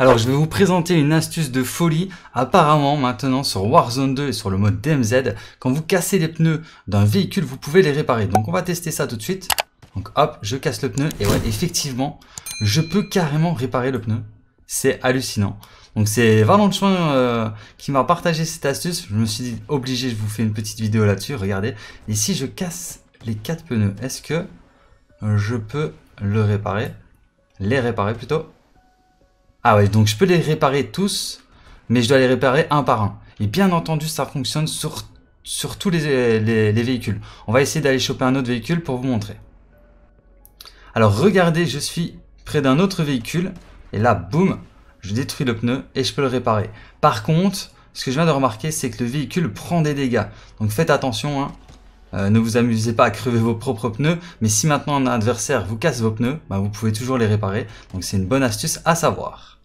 Alors je vais vous présenter une astuce de folie. Apparemment maintenant sur Warzone 2 et sur le mode DMZ, quand vous cassez les pneus d'un véhicule, vous pouvez les réparer. Donc on va tester ça tout de suite. Donc hop, je casse le pneu et ouais, effectivement, je peux carrément réparer le pneu. C'est hallucinant. Donc c'est Valentin euh, qui m'a partagé cette astuce. Je me suis dit obligé, je vous fais une petite vidéo là-dessus. Regardez, et si je casse les quatre pneus, est-ce que je peux le réparer Les réparer plutôt ah ouais, donc je peux les réparer tous, mais je dois les réparer un par un. Et bien entendu, ça fonctionne sur, tous les, véhicules. On va essayer d'aller choper un autre véhicule pour vous montrer. Alors regardez, je suis près d'un autre véhicule. Et là, boum, je détruis le pneu et je peux le réparer. Par contre, ce que je viens de remarquer, c'est que le véhicule prend des dégâts. Donc faites attention, hein. euh, ne vous amusez pas à crever vos propres pneus. Mais si maintenant un adversaire vous casse vos pneus, bah, vous pouvez toujours les réparer. Donc c'est une bonne astuce à savoir.